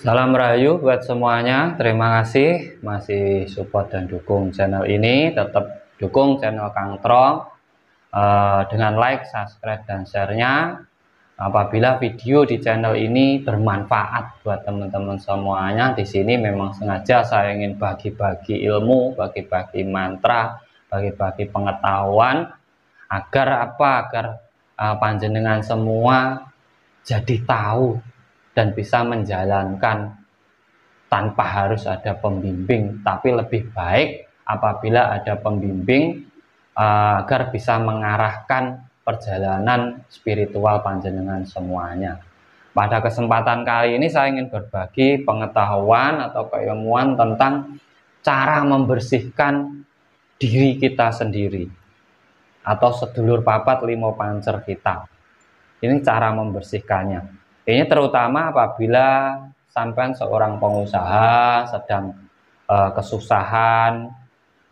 Salam Rahayu buat semuanya. Terima kasih masih support dan dukung channel ini. Tetap dukung channel Kang Trong uh, dengan like, subscribe, dan share-nya apabila video di channel ini bermanfaat buat teman-teman semuanya di sini memang sengaja saya ingin bagi-bagi ilmu bagi-bagi mantra bagi-bagi pengetahuan agar apa agar uh, panjenengan semua jadi tahu dan bisa menjalankan tanpa harus ada pembimbing tapi lebih baik apabila ada pembimbing uh, agar bisa mengarahkan perjalanan spiritual panjenengan semuanya. Pada kesempatan kali ini saya ingin berbagi pengetahuan atau keilmuan tentang cara membersihkan diri kita sendiri atau sedulur papat limo pancer kita. Ini cara membersihkannya. Ini terutama apabila sampai seorang pengusaha sedang uh, kesusahan,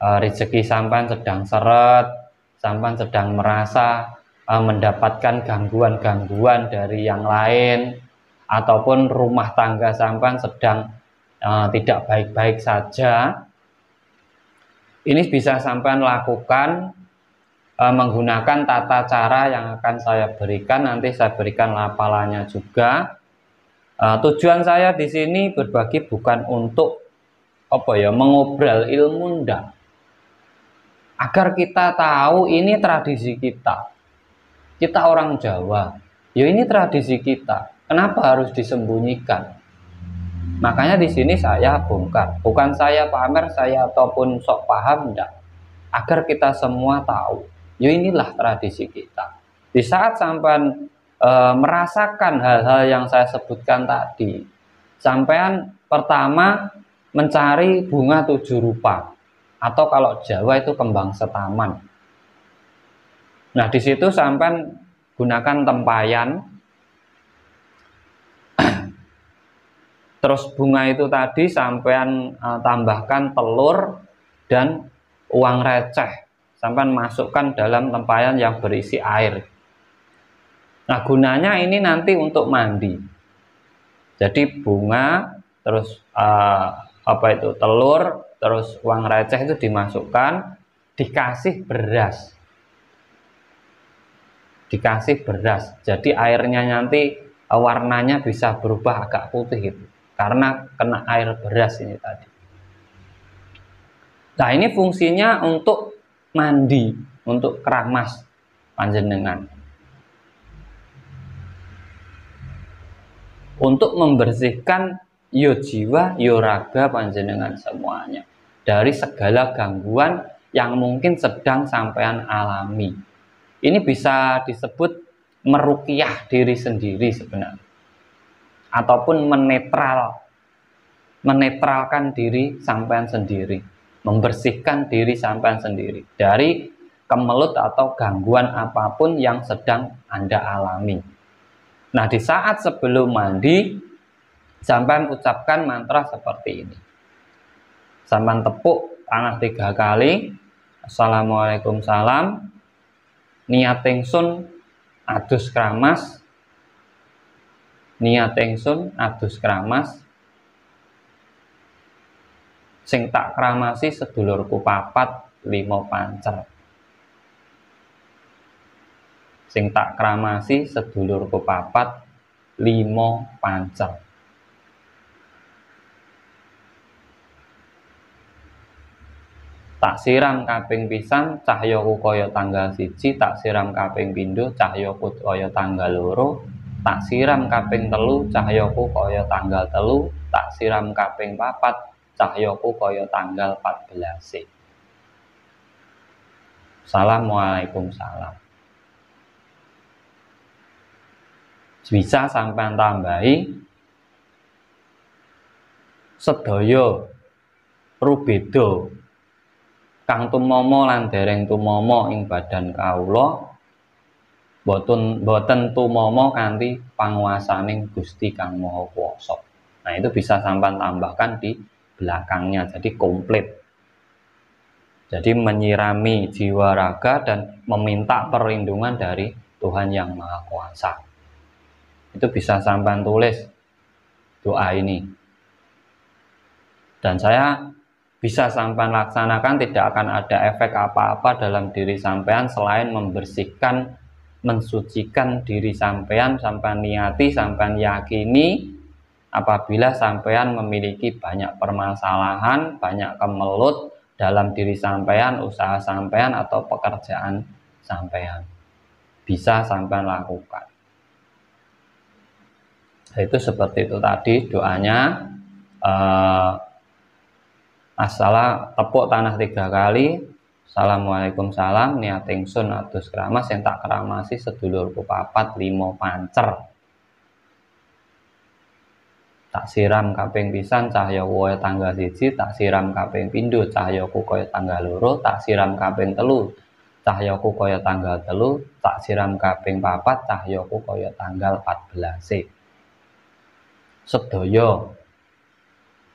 uh, rezeki sampan sedang seret, sampan sedang merasa uh, mendapatkan gangguan-gangguan dari yang lain ataupun rumah tangga sampan sedang uh, tidak baik-baik saja ini bisa sampan lakukan uh, menggunakan tata cara yang akan saya berikan nanti saya berikan lapalannya juga uh, tujuan saya di sini berbagi bukan untuk apa ya mengobrol ilmu ndak agar kita tahu ini tradisi kita kita orang Jawa. Ya ini tradisi kita. Kenapa harus disembunyikan? Makanya di sini saya bongkar. Bukan saya pamer, saya ataupun sok paham enggak. Agar kita semua tahu. Ya inilah tradisi kita. Di saat sampean e, merasakan hal-hal yang saya sebutkan tadi, sampean pertama mencari bunga tujuh rupa atau kalau Jawa itu kembang setaman Nah, di situ sampan gunakan tempayan. Terus bunga itu tadi sampean uh, tambahkan telur dan uang receh. Sampean masukkan dalam tempayan yang berisi air. Nah, gunanya ini nanti untuk mandi. Jadi bunga terus uh, apa itu telur terus uang receh itu dimasukkan dikasih beras dikasih beras jadi airnya nanti eh, warnanya bisa berubah agak putih gitu karena kena air beras ini tadi nah ini fungsinya untuk mandi untuk keramas panjenengan untuk membersihkan yo jiwa yo raga panjenengan semuanya dari segala gangguan yang mungkin sedang sampean alami ini bisa disebut merukiah diri sendiri sebenarnya. Ataupun menetral menetralkan diri sampean sendiri, membersihkan diri sampean sendiri dari kemelut atau gangguan apapun yang sedang Anda alami. Nah, di saat sebelum mandi, sampean ucapkan mantra seperti ini. Sampean tepuk tangan tiga kali. Assalamualaikum salam niat ingsun adus keramas niat ingsun adus keramas sing tak kramasi sedulurku papat limo pancer sing tak kramasi sedulurku papat limo pancer tak siram kaping pisan cahyoku koyo tanggal siji tak siram kaping pindho cahyoku koyo tanggal loro tak siram kaping telu cahyoku koyo tanggal telu tak siram kaping papat cahyoku koyo tanggal 14 Assalamualaikum salam bisa sampai tambahi sedoyo rubedo kang tumomo lan dereng tumomo ing badan kaulo boten boten tumomo kanti panguasaning Gusti Kang Maha kuoso Nah, itu bisa sampan tambahkan di belakangnya. Jadi komplit. Jadi menyirami jiwa raga dan meminta perlindungan dari Tuhan yang Maha Kuasa. Itu bisa sampan tulis doa ini. Dan saya bisa sampean laksanakan tidak akan ada efek apa-apa dalam diri sampean selain membersihkan mensucikan diri sampean sampean niati sampean yakini apabila sampean memiliki banyak permasalahan banyak kemelut dalam diri sampean usaha sampean atau pekerjaan sampean bisa sampean lakukan itu seperti itu tadi doanya eh, Asala tepuk tanah tiga kali. Assalamualaikum salam niat ingsun atus keramas yang tak keramasi sedulurku papat limo pancer. Tak siram kaping pisan cahaya kaya tangga siji, tak siram kaping cahaya cahyaku kaya tangga loro, tak siram kaping telu cahyaku kaya tanggal telu, tak siram kaping papat cahyaku kaya tanggal 14. E. Sedaya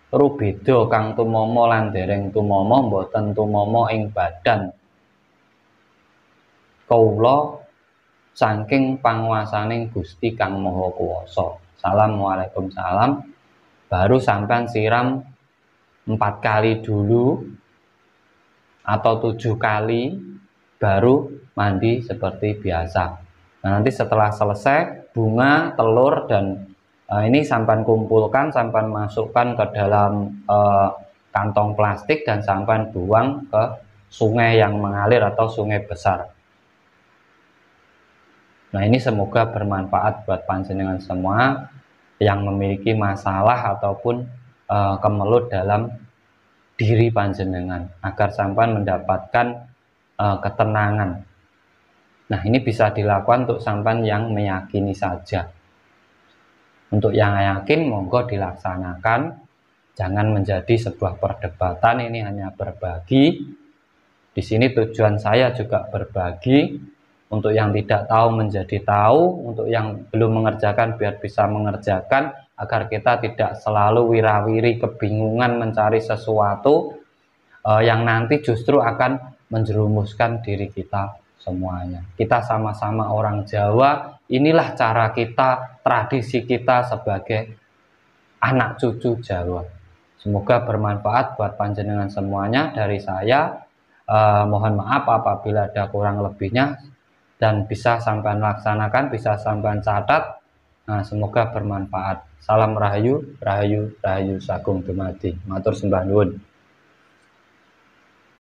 Rubido kang tumomo lan dereng tumomo mboten tumomo ing badan kaula saking panguasaning Gusti Kang Maha Kuwasa Assalamualaikum salam baru sampean siram empat kali dulu atau tujuh kali baru mandi seperti biasa nah, nanti setelah selesai bunga telur dan uh, ini sampan kumpulkan sampan masukkan ke dalam uh, kantong plastik dan sampan buang ke sungai yang mengalir atau sungai besar nah ini semoga bermanfaat buat panjenengan semua yang memiliki masalah ataupun uh, kemelut dalam diri panjenengan agar sampan mendapatkan uh, ketenangan nah ini bisa dilakukan untuk sampan yang meyakini saja untuk yang yakin monggo dilaksanakan. Jangan menjadi sebuah perdebatan ini hanya berbagi. Di sini tujuan saya juga berbagi. Untuk yang tidak tahu menjadi tahu, untuk yang belum mengerjakan biar bisa mengerjakan agar kita tidak selalu wirawiri kebingungan mencari sesuatu eh, yang nanti justru akan menjerumuskan diri kita semuanya. Kita sama-sama orang Jawa, inilah cara kita, tradisi kita sebagai anak cucu Jawa. Semoga bermanfaat buat panjenengan semuanya dari saya. Eh, mohon maaf apabila ada kurang lebihnya dan bisa sampai laksanakan, bisa sampai catat. Nah, semoga bermanfaat. Salam Rahayu, Rahayu, Rahayu Sagung Dumadi. Matur sembah nuwun.